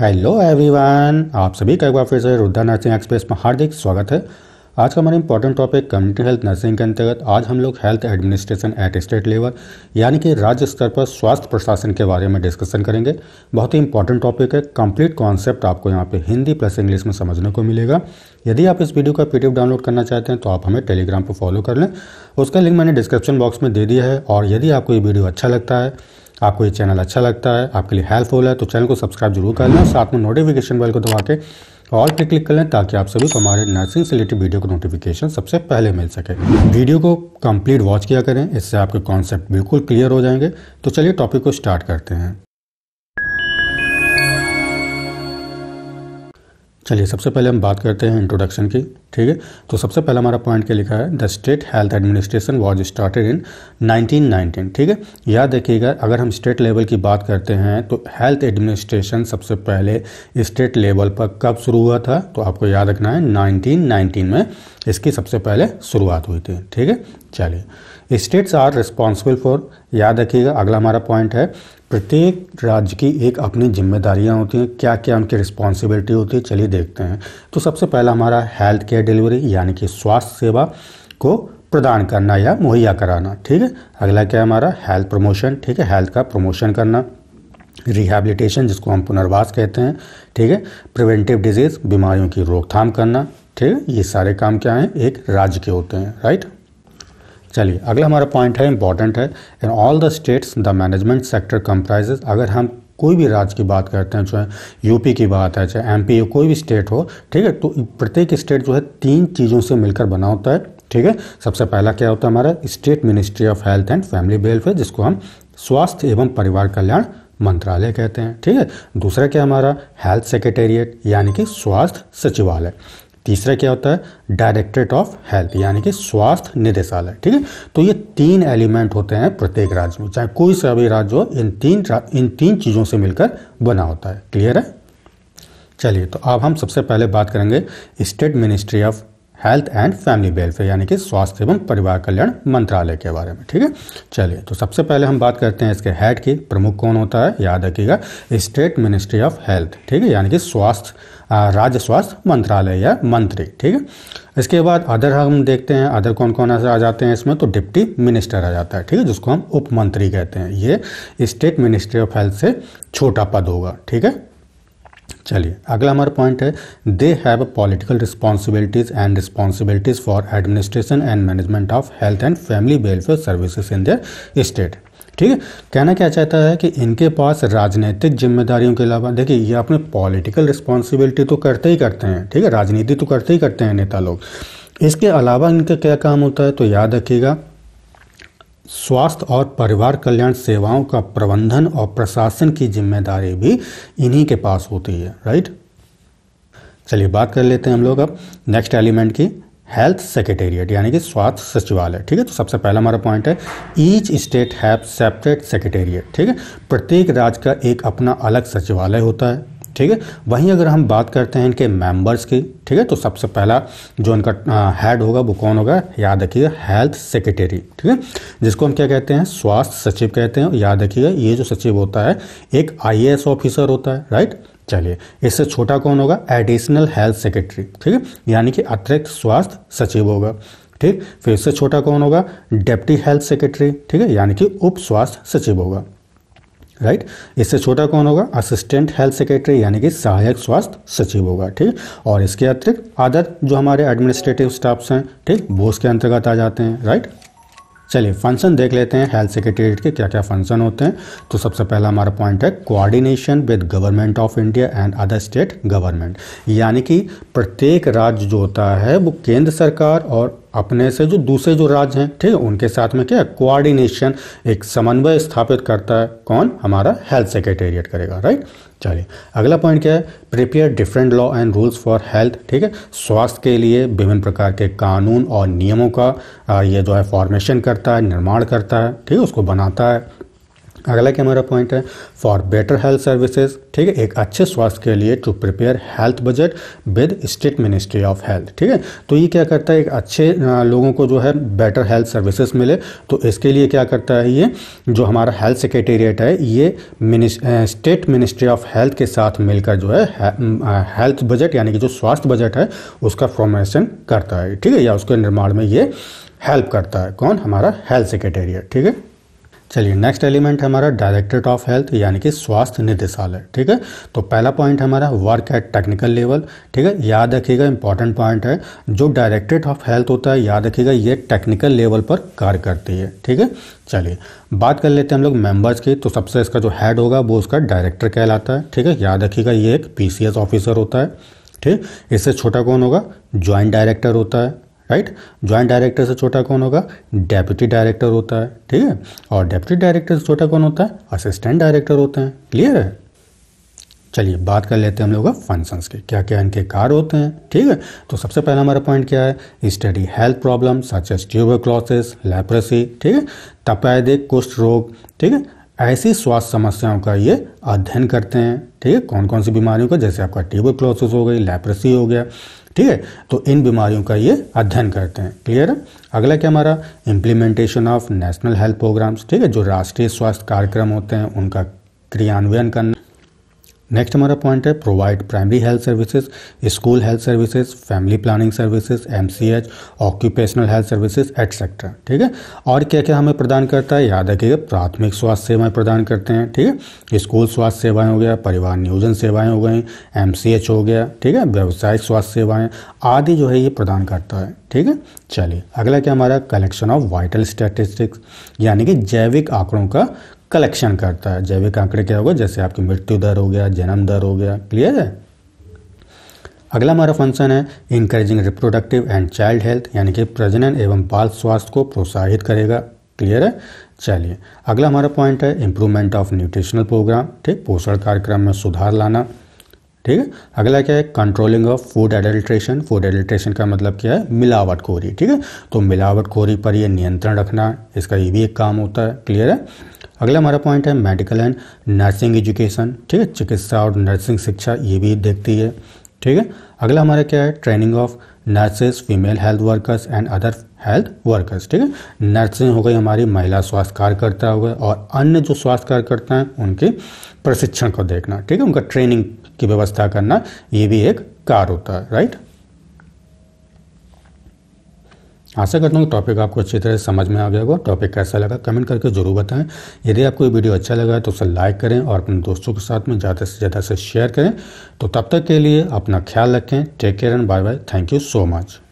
Hello everyone आप सभी का एक बार फिर से रुद्धा नर्सिंग एक्सप्रेस में हार्दिक स्वागत है आज का हमारा important topic community health nursing के अंतर्गत आज हम लोग health administration at state level यानी कि राज्य स्तर पर स्वास्थ्य प्रशासन के बारे में डिस्कशन करेंगे बहुत ही इंपॉर्टेंट टॉपिक है कंप्लीट कॉन्सेप्ट आपको यहाँ पे हिंदी प्लस इंग्लिश में समझने को मिलेगा यदि आप इस वीडियो का पी डाउनलोड करना चाहते हैं तो आप हमें टेलीग्राम पर फॉलो कर लें उसका लिंक मैंने डिस्क्रिप्शन बॉक्स में दे दिया है और यदि आपको ये वीडियो अच्छा लगता है आपको ये चैनल अच्छा लगता है आपके लिए हेल्पफुल है तो चैनल को सब्सक्राइब जरूर कर लें साथ में नोटिफिकेशन बेल को दबा के ऑल पे क्लिक कर लें ताकि आप सभी को हमारे नर्सिंग से रिलेटेड वीडियो को नोटिफिकेशन सबसे पहले मिल सके वीडियो को कंप्लीट वॉच किया करें इससे आपके कॉन्सेप्ट बिल्कुल क्लियर हो जाएंगे तो चलिए टॉपिक को स्टार्ट करते हैं चलिए सबसे पहले हम बात करते हैं इंट्रोडक्शन की ठीक है तो सबसे पहला हमारा पॉइंट क्या लिखा है the state health administration was started in 1919 ठीक है याद रखिएगा अगर हम स्टेट लेवल की बात करते हैं तो हेल्थ एडमिनिस्ट्रेशन सबसे पहले स्टेट लेवल पर कब शुरू हुआ था तो आपको याद रखना है नाइनटीन में इसकी सबसे पहले शुरुआत हुई थी ठीक है चलिए स्टेट्स आर रिस्पॉन्सिबल फॉर याद रखिएगा अगला हमारा पॉइंट है प्रत्येक राज्य की एक अपनी जिम्मेदारियां होती हैं क्या क्या उनकी रिस्पॉन्सिबिलिटी होती है चलिए देखते हैं तो सबसे पहला हमारा हेल्थ केयर डिलीवरी यानी कि स्वास्थ्य सेवा को प्रदान करना या मुहैया कराना ठीक है अगला क्या है हमारा हेल्थ प्रमोशन ठीक है हेल्थ का प्रमोशन करना रिहैबिलिटेशन जिसको हम पुनर्वास कहते हैं ठीक है प्रिवेंटिव डिजीज़ बीमारियों की रोकथाम करना ठीक है ये सारे काम क्या हैं एक राज्य के होते हैं राइट चलिए अगला हमारा पॉइंट है इंपॉर्टेंट है in all the states the management sector comprises अगर हम कोई भी राज्य की बात करते हैं चाहे यूपी की बात है चाहे एमपी हो कोई भी स्टेट हो ठीक है तो प्रत्येक स्टेट जो है तीन चीज़ों से मिलकर बना होता है ठीक है सबसे पहला क्या होता है हमारा state ministry of health and family welfare जिसको हम स्वास्थ्य एवं परिवार कल्याण मंत्रालय कहते हैं ठीक है दूसरा क्या हमारा हेल्थ सेक्रेटेरिएट यानी कि स्वास्थ्य सचिवालय तीसरा क्या होता है डायरेक्टरेट ऑफ हेल्थ यानी कि स्वास्थ्य निदेशालय ठीक है तो ये तीन एलिमेंट होते हैं प्रत्येक राज्य में चाहे कोई सा भी राज्य हो इन तीन इन तीन चीज़ों से मिलकर बना होता है क्लियर है चलिए तो अब हम सबसे पहले बात करेंगे state ministry of health and family welfare यानी कि स्वास्थ्य एवं परिवार कल्याण मंत्रालय के बारे में ठीक है चलिए तो सबसे पहले हम बात करते हैं इसके हेड की प्रमुख कौन होता है याद रखिएगा स्टेट मिनिस्ट्री ऑफ हेल्थ ठीक है यानी कि स्वास्थ्य राज्य स्वास्थ्य मंत्रालय या मंत्री ठीक है इसके बाद अदर हम देखते हैं अदर कौन कौन आ जाते हैं इसमें तो डिप्टी मिनिस्टर आ जाता है ठीक है जिसको हम उपमंत्री कहते हैं ये स्टेट मिनिस्ट्री ऑफ हेल्थ से छोटा पद होगा ठीक है चलिए अगला हमारा पॉइंट है they have political responsibilities and responsibilities for administration and management of health and family welfare services in their state ठीक है कहना क्या चाहता है कि इनके पास राजनीतिक जिम्मेदारियों के अलावा देखिए ये अपने पॉलिटिकल रिस्पॉन्सिबिलिटी तो करते ही करते हैं ठीक है राजनीति तो करते ही करते हैं नेता लोग इसके अलावा इनका क्या काम होता है तो याद रखिएगा स्वास्थ्य और परिवार कल्याण सेवाओं का प्रबंधन और प्रशासन की जिम्मेदारी भी इन्हीं के पास होती है राइट चलिए बात कर लेते हैं हम लोग अब नेक्स्ट एलिमेंट की हेल्थ सेक्रेटेरिएट यानी कि स्वास्थ्य सचिवालय ठीक है तो सबसे पहला हमारा पॉइंट है each state have separate secretariat ठीक है प्रत्येक राज्य का एक अपना अलग सचिवालय होता है ठीक है वहीं अगर हम बात करते हैं इनके मेंबर्स की ठीक है तो सबसे पहला जो इनका हेड होगा वो कौन होगा याद रखिएगा हेल्थ सेक्रेटरी ठीक है जिसको हम क्या कहते हैं स्वास्थ्य सचिव कहते हैं याद रखिएगा ये जो सचिव होता है एक आईएएस ऑफिसर होता है राइट चलिए इससे छोटा कौन होगा एडिशनल हेल्थ सेक्रेटरी ठीक है यानी कि अतिरिक्त स्वास्थ्य सचिव होगा ठीक फिर इससे छोटा कौन होगा डेप्टी हेल्थ सेक्रेटरी ठीक है यानी कि उप स्वास्थ्य सचिव होगा राइट right? इससे छोटा कौन होगा असिस्टेंट हेल्थ सेक्रेटरी यानी कि सहायक स्वास्थ्य सचिव होगा ठीक और इसके अतिरिक्त अदर जो हमारे एडमिनिस्ट्रेटिव स्टाफ हैं ठीक वो उसके अंतर्गत आ जाते हैं राइट चलिए फंक्शन देख लेते हैं हेल्थ सेक्रेटरीट के क्या क्या फंक्शन होते हैं तो सबसे पहला हमारा पॉइंट है coordination with government of India and other state government यानी कि प्रत्येक राज्य जो होता है वो केंद्र सरकार और अपने से जो दूसरे जो राज्य हैं ठीक है उनके साथ में क्या कोऑर्डिनेशन एक समन्वय स्थापित करता है कौन हमारा हेल्थ सेक्रेटेरिएट करेगा राइट चलिए अगला पॉइंट क्या है prepare different law and rules for health ठीक है स्वास्थ्य के लिए विभिन्न प्रकार के कानून और नियमों का ये जो है फॉर्मेशन करता है निर्माण करता है ठीक है उसको बनाता है अगला के हमारा पॉइंट है फॉर बेटर हेल्थ सर्विसेज ठीक है एक अच्छे स्वास्थ्य के लिए to prepare health budget with state ministry of health ठीक है तो ये क्या करता है एक अच्छे लोगों को जो है बेटर हेल्थ सर्विसेज मिले तो इसके लिए क्या करता है ये जो हमारा हेल्थ सेक्रेटेरिएट है ये स्टेट मिनिस्ट्री ऑफ हेल्थ के साथ मिलकर जो है हेल्थ बजट यानी कि जो स्वास्थ्य बजट है उसका फॉर्मेशन करता है ठीक है या उसके निर्माण में ये हेल्प करता है कौन हमारा हेल्थ सेक्रेटेरिएट ठीक है चलिए नेक्स्ट एलिमेंट हमारा डायरेक्टरेट ऑफ हेल्थ यानी कि स्वास्थ्य निदेशालय ठीक है तो पहला पॉइंट हमारा वर्क एट टेक्निकल लेवल ठीक है याद रखिएगा इंपॉर्टेंट पॉइंट है जो डायरेक्टरेट ऑफ हेल्थ होता है याद रखिएगा ये टेक्निकल लेवल पर कार्य करती है ठीक है चलिए बात कर लेते हैं हम लोग मेंबर्स की तो सबसे इसका जो हेड होगा वो उसका डायरेक्टर कहलाता है ठीक है याद रखिएगा ये एक पीसीएस ऑफिसर होता है ठीक इससे छोटा कौन होगा ज्वाइंट डायरेक्टर होता है राइट ज्वाइंट डायरेक्टर से छोटा कौन होगा डेप्यूटी डायरेक्टर होता है ठीक है और डेप्यूटी डायरेक्टर से छोटा कौन होता है असिस्टेंट डायरेक्टर होते हैं क्लियर है चलिए बात कर लेते हैं हम लोग फंक्शंस के क्या क्या इनके कार होते हैं ठीक है तो सबसे पहला हमारा पॉइंट क्या है study health problem such as tuberculosis leprosy ठीक है तपैदिक कुष्ठ रोग ठीक है ऐसी स्वास्थ्य समस्याओं का ये अध्ययन करते हैं ठीक है कौन कौन सी बीमारियों का जैसे आपका ट्यूबर ट्यूबरक्लोसिस हो गई लेप्रेसी हो गया ठीक है तो इन बीमारियों का ये अध्ययन करते हैं क्लियर है अगला क्या हमारा implementation of national health programs ठीक है जो राष्ट्रीय स्वास्थ्य कार्यक्रम होते हैं उनका क्रियान्वयन करना नेक्स्ट हमारा पॉइंट है provide primary health services school health services family planning services MCH occupational health services etcetera ठीक है और क्या क्या हमें प्रदान करता है याद रखिएगा प्राथमिक स्वास्थ्य सेवाएं प्रदान करते हैं ठीक है स्कूल स्वास्थ्य सेवाएं हो गया परिवार नियोजन सेवाएं हो गई एम हो गया ठीक है व्यावसायिक स्वास्थ्य सेवाएँ आदि जो है ये प्रदान करता है ठीक है चलिए अगला क्या हमारा कलेक्शन ऑफ वाइटल स्टैटिस्टिक्स यानी कि जैविक आंकड़ों का कलेक्शन करता है जैविक आंकड़े क्या होगा जैसे आपकी मृत्यु दर हो गया जन्म दर हो गया क्लियर है अगला हमारा फंक्शन है encouraging reproductive and child health यानी कि प्रजनन एवं बाल स्वास्थ्य को प्रोत्साहित करेगा क्लियर है चलिए अगला हमारा पॉइंट है इंप्रूवमेंट ऑफ न्यूट्रिशनल प्रोग्राम ठीक पोषण कार्यक्रम में सुधार लाना ठीक है अगला क्या है controlling of food adulteration food adulteration का मतलब क्या है मिलावटखोरी ठीक है तो मिलावटखोरी पर ये नियंत्रण रखना इसका ये भी एक काम होता है क्लियर है अगला हमारा पॉइंट है मेडिकल एंड नर्सिंग एजुकेशन ठीक है चिकित्सा और नर्सिंग शिक्षा ये भी देखती है ठीक है अगला हमारा क्या है training of nurses female health workers and other health workers ठीक है नर्सिंग हो गई हमारी महिला स्वास्थ्य कार्यकर्ता हो गए और अन्य जो स्वास्थ्य कार्यकर्ता हैं उनके प्रशिक्षण को देखना ठीक है उनका ट्रेनिंग की व्यवस्था करना ये भी एक कार्य होता है राइट आशा करता हूँ टॉपिक आपको अच्छी तरह समझ में आ गया होगा टॉपिक कैसा लगा कमेंट करके जरूर बताएं यदि आपको ये वीडियो अच्छा लगा है तो उसे लाइक करें और अपने दोस्तों के साथ में ज़्यादा से ज़्यादा से शेयर करें तो तब तक के लिए अपना ख्याल रखें take care and bye bye thank you so much